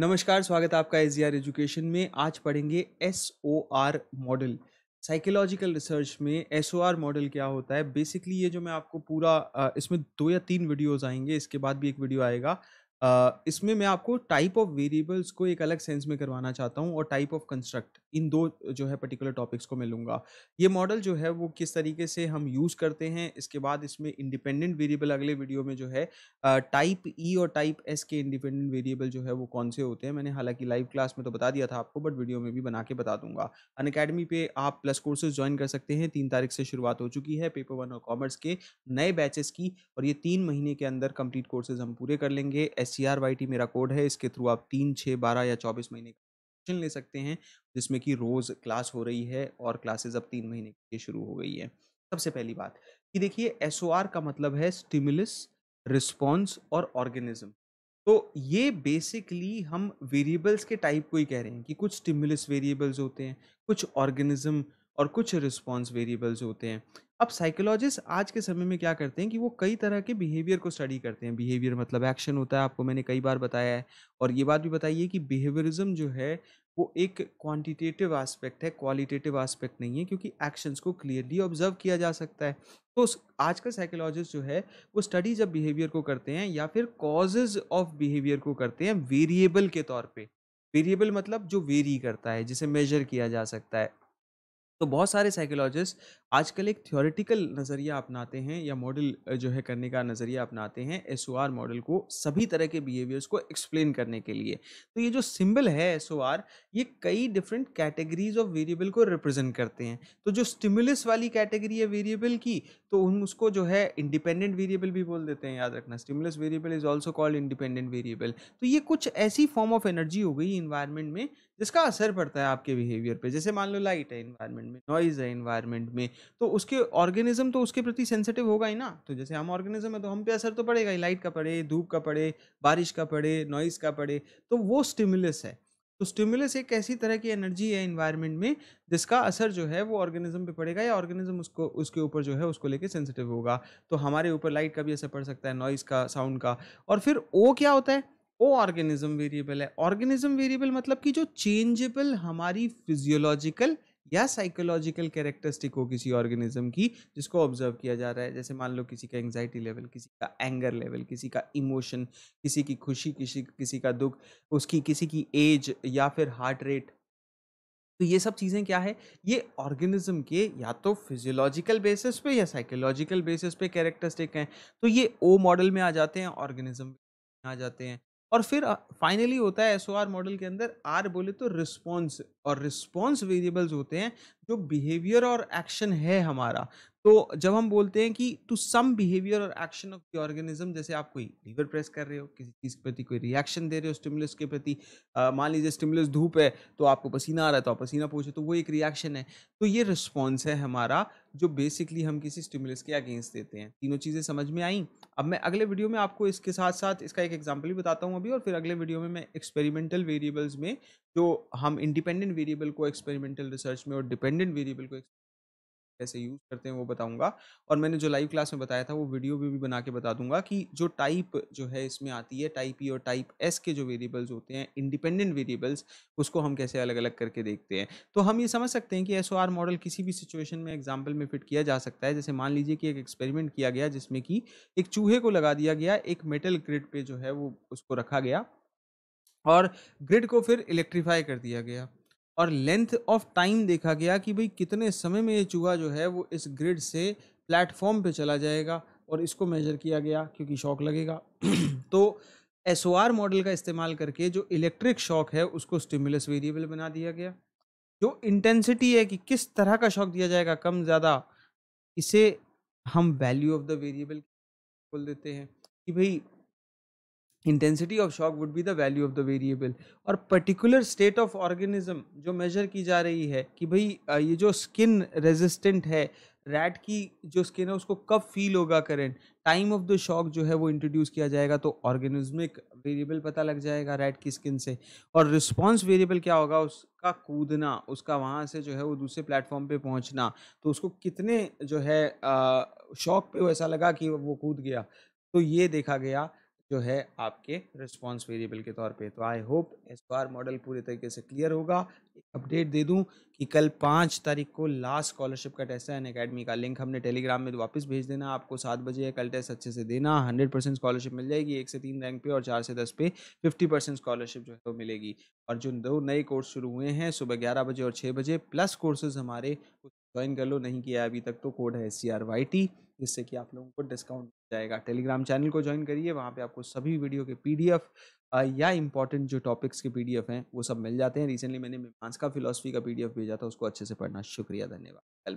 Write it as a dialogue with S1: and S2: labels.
S1: नमस्कार स्वागत है आपका एस एजुकेशन में आज पढ़ेंगे S O R model psychological research में एस ओ आर मॉडल क्या होता है बेसिकली ये जो मैं आपको पूरा इसमें दो या तीन वीडियोस आएंगे इसके बाद भी एक वीडियो आएगा इसमें मैं आपको टाइप ऑफ वेरिएबल्स को एक अलग सेंस में करवाना चाहता हूँ और टाइप ऑफ कंस्ट्रक्ट इन दो जो है पर्टिकुलर टॉपिक्स को मैं लूँगा ये मॉडल जो है वो किस तरीके से हम यूज़ करते हैं इसके बाद इसमें इंडिपेंडेंट वेरिएबल अगले वीडियो में जो है टाइप ई e और टाइप एस के इंडिपेंडेंट वेरिएबल जो है वो कौन से होते हैं मैंने हालांकि लाइव क्लास में तो बता दिया था आपको बट वीडियो में भी बना के बता दूंगा अन अकेडमी पे आप प्लस कोर्सेज ज्वाइन कर सकते हैं तीन तारीख से शुरुआत हो चुकी है पेपर वन और कॉमर्स के नए बैचेस की और ये तीन महीने के अंदर कंप्लीट कोर्सेज हम पूरे कर लेंगे S S C R Y T मेरा कोड है इसके थ्रू आप तीन छः बारह या चौबीस महीने का ले सकते हैं जिसमें कि रोज़ क्लास हो रही है और क्लासेज अब तीन महीने के शुरू हो गई है सबसे पहली बात कि देखिए एस ओ आर का मतलब है स्टिमुलस रिस्पॉन्स और ऑर्गेनिज्म तो ये बेसिकली हम वेरिएबल्स के टाइप को ही कह रहे हैं कि कुछ स्टिमुलस वेरिएबल्स होते हैं कुछ ऑर्गेनिज्म और कुछ रिस्पॉन्स वेरिएबल्स होते हैं अब साइकोलॉजिस्ट आज के समय में क्या करते हैं कि वो कई तरह के बिहेवियर को स्टडी करते हैं बिहेवियर मतलब एक्शन होता है आपको मैंने कई बार बताया है और ये बात भी बताइए कि बिहेवियरिज्म जो है वो एक क्वांटिटेटिव एस्पेक्ट है क्वालिटेटिव एस्पेक्ट नहीं है क्योंकि एक्शंस को क्लियरली ऑब्जर्व किया जा सकता है तो आज का साइकोलॉजिस्ट जो है वो स्टडी जब बिहेवियर को करते हैं या फिर कॉजेज ऑफ बिहेवियर को करते हैं वेरिएबल के तौर पर वेरिएबल मतलब जो वेरी करता है जिसे मेजर किया जा सकता है तो बहुत सारे साइकोलॉजिस्ट आजकल एक थियोरिटिकल नज़रिया अपनाते हैं या मॉडल जो है करने का नज़रिया अपनाते हैं एस ओ आर मॉडल को सभी तरह के बिहेवियर्स को एक्सप्लेन करने के लिए तो ये जो सिंबल है एस ओ आर ये कई डिफरेंट कैटेगरीज ऑफ वेरिएबल को रिप्रेजेंट करते हैं तो जो स्टिमुलस वाली कैटेगरी है वेरिएबल की तो उन उसको जो है इंडिपेंडेंट वेरिएबल भी बोल देते हैं याद रखना stimulus variable is also called independent variable तो ये कुछ ऐसी फॉर्म ऑफ एनर्जी हो गई इन्वायरमेंट में जिसका असर पड़ता है आपके बिहेवियर पर जैसे मान लो लाइट है इन्वायरमेंट इन्वायरमेंट में नॉइज़ है इन्वायरमेंट में तो उसके ऑर्गेनिज्म तो उसके प्रति सेंसिटिव होगा ही ना तो जैसे हम ऑर्गेनिज्म है तो हम पे असर तो पड़ेगा ही लाइट का पड़े धूप का पड़े बारिश का पड़े नॉइज़ का पड़े तो वो स्टिमुलस है तो स्टिमुलस एक ऐसी तरह की एनर्जी है इन्वायरमेंट में जिसका असर जो है वो ऑर्गेनिज्म पे पड़ेगा या ऑर्गेनिज्म उसको उसके ऊपर जो है उसको लेके सेंसिटिव होगा तो हमारे ऊपर लाइट का भी असर पड़ सकता है नॉइज़ का साउंड का और फिर ओ क्या होता है ओ ऑर्गेनिज्म वेरिएबल है ऑर्गेनिज्म वेरिएबल मतलब कि जो चेंजेबल हमारी फिजियोलॉजिकल या साइकोलॉजिकल कैरेक्टरिस्टिक हो किसी ऑर्गेनिज्म की जिसको ऑब्जर्व किया जा रहा है जैसे मान लो किसी का एंग्जाइटी लेवल किसी का एंगर लेवल किसी का इमोशन किसी की खुशी किसी किसी का दुख उसकी किसी की एज या फिर हार्ट रेट तो ये सब चीज़ें क्या है ये ऑर्गेनिज्म के या तो फिजियोलॉजिकल बेसिस पे या साइकोलॉजिकल बेसिस पे कैरेक्टरिस्टिक हैं तो ये ओ मॉडल में आ जाते हैं ऑर्गेनिज्म आ जाते हैं और फिर फाइनली होता है एस मॉडल के अंदर आर बोले तो रिस्पॉन्स और रिस्पॉन्स वेरिएबल्स होते हैं जो बिहेवियर और एक्शन है हमारा तो जब हम बोलते हैं कि टू सम बिहेवियर और एक्शन ऑफ द ऑर्गेनिज्म जैसे आप कोई लीवर प्रेस कर रहे हो किसी चीज़ के प्रति कोई रिएक्शन दे रहे हो स्टिमुलस के प्रति मान लीजिए स्टिमुलस धूप है तो आपको पसीना आ रहा है तो आप पसीना पहुँचे तो वो एक रिएक्शन है तो ये रिस्पॉन्स है हमारा जो बेसिकली हम किसी स्टिमुलस के अगेंस्ट देते हैं तीनों चीज़ें समझ में आई अब मैं अगले वीडियो में आपको इसके साथ साथ इसका एक एग्जाम्पल भी बताता हूँ अभी और फिर अगले वीडियो में मैं एक्सपेरिमेंटल वेरिएबल्स में जो हम इंडिपेंडेंट वेरिएबल को एक्सपेरिमेंटल रिसर्च में और डिपेंडेंट वेरिएबल को कैसे यूज़ करते हैं वो बताऊंगा और मैंने जो लाइव क्लास में बताया था वो वीडियो भी, भी बना के बता दूंगा कि जो टाइप जो है इसमें आती है टाइप ई और टाइप एस के जो वेरिएबल्स होते हैं इंडिपेंडेंट वेरिएबल्स उसको हम कैसे अलग अलग करके देखते हैं तो हम ये समझ सकते हैं कि एस मॉडल किसी भी सिचुएशन में एग्जाम्पल में फिट किया जा सकता है जैसे मान लीजिए कि एक एक्सपेरिमेंट किया गया जिसमें कि एक चूहे को लगा दिया गया एक मेटल ग्रिड पर जो है वो उसको रखा गया और ग्रिड को फिर इलेक्ट्रीफाई कर दिया गया और लेंथ ऑफ टाइम देखा गया कि भाई कितने समय में ये चूहा जो है वो इस ग्रिड से प्लेटफॉर्म पे चला जाएगा और इसको मेजर किया गया क्योंकि शॉक लगेगा तो एस मॉडल का इस्तेमाल करके जो इलेक्ट्रिक शॉक है उसको स्टिमुलस वेरिएबल बना दिया गया जो इंटेंसिटी है कि किस तरह का शॉक दिया जाएगा कम ज़्यादा इसे हम वैल्यू ऑफ द वेरिएबल बोल देते हैं कि भाई intensity of shock would be the value of the variable और पर्टिकुलर स्टेट ऑफ ऑर्गेनिज्म जो मेजर की जा रही है कि भाई ये जो स्किन रेजिस्टेंट है रैट की जो स्किन है उसको कब फील होगा current time of the shock जो है वो इंट्रोड्यूस किया जाएगा तो ऑर्गेनिज्मिक वेरिएबल पता लग जाएगा रैट की स्किन से और रिस्पॉन्स वेरिएबल क्या होगा उसका कूदना उसका वहाँ से जो है वो दूसरे प्लेटफॉर्म पे पहुँचना तो उसको कितने जो है शॉक पे वैसा लगा कि वो कूद गया तो ये देखा गया जो है आपके रिस्पॉन्स वेरिएबल के तौर पे तो आई होप इस बार मॉडल पूरे तरीके से क्लियर होगा अपडेट दे दूं कि कल पाँच तारीख को लास्ट स्कॉलरशिप का टेस्ट है अकेडमी का लिंक हमने टेलीग्राम में वापस भेज देना आपको सात बजे कल टेस्ट अच्छे से देना हंड्रेड परसेंट स्कॉलरशिप मिल जाएगी एक से तीन रैंक पे और चार से दस पे फिफ्टी परसेंट स्कॉलरशिप जो है वो मिलेगी और जो दो नए कोर्स शुरू हुए हैं सुबह ग्यारह बजे और छः बजे प्लस कोर्सेज हमारे ज्वाइन कर लो नहीं किया अभी तक तो कोड है सी आर वाई टी जिससे कि आप लोगों को डिस्काउंट मिल जाएगा टेलीग्राम चैनल को ज्वाइन करिए वहाँ पे आपको सभी वीडियो के पीडीएफ या इंपॉर्टेंट जो टॉपिक्स के पीडीएफ हैं वो सब मिल जाते हैं रिसेंटली मैंने मीमांस का फिलोसफी का पीडीएफ भेजा था उसको अच्छे से पढ़ना शुक्रिया धन्यवाद